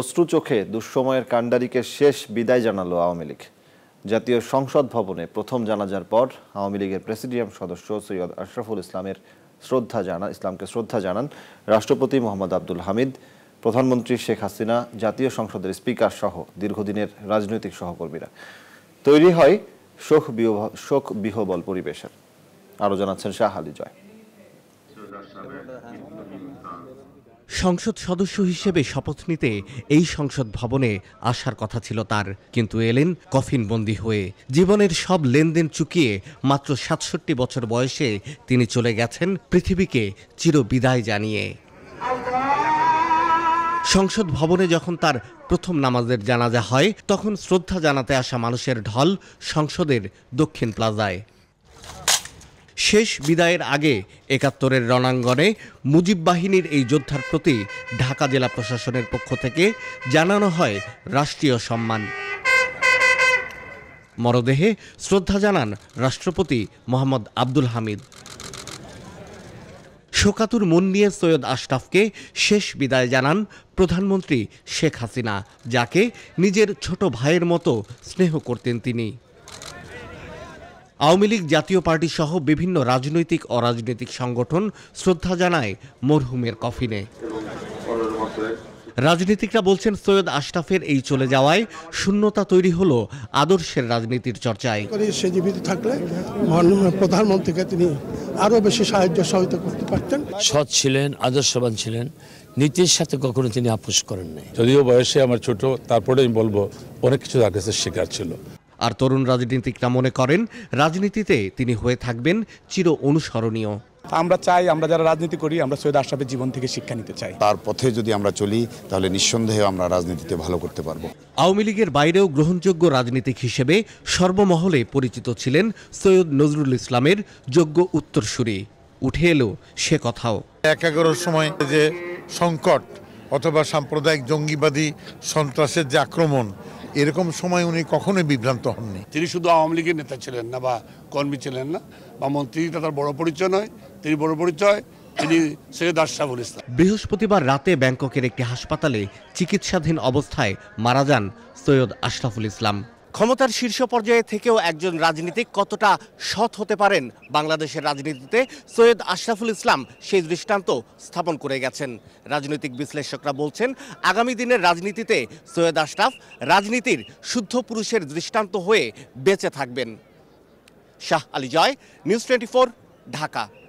অশ্রু চোখে দুঃসময়ের কাণ্ডারিকে শেষ বিদায় জানালো আওয়ামী লীগ জাতীয় সংসদ ভবনে প্রথম জানাজার পর আওয়ামী লীগের প্রেসিডিয়াম সদস্য সৈয়দ আশরাফুল ইসলামের শ্রদ্ধা জানা ইসলামকে শ্রদ্ধা জানান রাষ্ট্রপতি মোহাম্মদ আব্দুল হামিদ প্রধানমন্ত্রী শেখ হাসিনা জাতীয় সংসদের স্পিকার সহ দীর্ঘদিনের রাজনৈতিক সহকর্মীরা তৈরি হয় শোক শোক বিহবল পরিবেশের আরও জানাচ্ছেন শাহ আলী জয় সংসদ সদস্য হিসেবে শপথ নিতে এই সংসদ ভবনে আসার কথা ছিল তার কিন্তু এলেন কফিনবন্দি হয়ে জীবনের সব লেনদেন চুকিয়ে মাত্র সাতষট্টি বছর বয়সে তিনি চলে গেছেন পৃথিবীকে চিরবিদায় জানিয়ে সংসদ ভবনে যখন তার প্রথম নামাজের জানাজা হয় তখন শ্রদ্ধা জানাতে আসা মানুষের ঢল সংসদের দক্ষিণ প্লাজায় শেষ বিদায়ের আগে একাত্তরের রণাঙ্গনে মুজিব বাহিনীর এই যোদ্ধার প্রতি ঢাকা জেলা প্রশাসনের পক্ষ থেকে জানানো হয় রাষ্ট্রীয় সম্মান মরদেহে শ্রদ্ধা জানান রাষ্ট্রপতি মোহাম্মদ আব্দুল হামিদ শোকাতুর মন নিয়ে সৈয়দ আশরাফকে শেষ বিদায় জানান প্রধানমন্ত্রী শেখ হাসিনা যাকে নিজের ছোট ভাইয়ের মতো স্নেহ করতেন তিনি আওয়ামী লীগ জাতীয় পার্টি সহ বিভিন্ন রাজনৈতিক অরাজনৈতিক সংগঠন শ্রদ্ধা জানায় মরহুমের কফিনে রাজনীতিকরা বলছেন সৈয়দ আশরাফের এই চলে যাওয়ায় শূন্যতা তৈরি হল আদর্শের রাজনীতির চর্চায় থাকলে প্রধানমন্ত্রীকে তিনি আরও বেশি সাহায্য সহায়তা করতে পারতেন সৎ ছিলেন আদর্শবান ছিলেন নীতির সাথে কখনো তিনি আপোষ করেন নাই যদিও বয়সে আমার ছোট তারপরে আমি বলবো অনেক কিছু তার শিকার ছিল আর তরুণ রাজনীতিকরা মনে করেন রাজনীতিতে তিনি হয়ে থাকবেন চির অনুসরণীয় আমরা চাই আমরা যারা রাজনীতি করি আমরা সৈয়দ আশরাফের জীবন থেকে শিক্ষা নিতে চাই তার পথে যদি আমরা চলি তাহলে নিঃসন্দেহে আমরা রাজনীতিতে ভালো করতে পারবো আওয়ামী লীগের বাইরেও গ্রহণযোগ্য রাজনীতিক হিসেবে সর্বমহলে পরিচিত ছিলেন সৈয়দ নজরুল ইসলামের যোগ্য উত্তরসূরি উঠে এলো সে কথাও একাগ্রর সময় যে সংকট অথবা সাম্প্রদায়িক জঙ্গিবাদী সন্ত্রাসের যে আক্রমণ এরকম সময় উনি কখনোই বিভ্রান্ত হননি তিনি শুধু আওয়ামী লীগের নেতা ছিলেন না বা কর্মী ছিলেন না বা মন্ত্রী তার বড় পরিচয় নয় তিনি বড় পরিচয় তিনি সৈয়দ আশরাফুল ইসলাম বৃহস্পতিবার রাতে ব্যাংককের একটি হাসপাতালে চিকিৎসাধীন অবস্থায় মারা যান সৈয়দ আশরাফুল ইসলাম ক্ষমতার শীর্ষ পর্যায়ে থেকেও একজন রাজনীতিক কতটা সৎ হতে পারেন বাংলাদেশের রাজনীতিতে সৈয়দ আশরাফুল ইসলাম সেই দৃষ্টান্ত স্থাপন করে গেছেন রাজনৈতিক বিশ্লেষকরা বলছেন আগামী দিনের রাজনীতিতে সৈয়দ আশরাফ রাজনীতির শুদ্ধ পুরুষের দৃষ্টান্ত হয়ে বেঁচে থাকবেন শাহ আলী জয় নিউজ টোয়েন্টি ঢাকা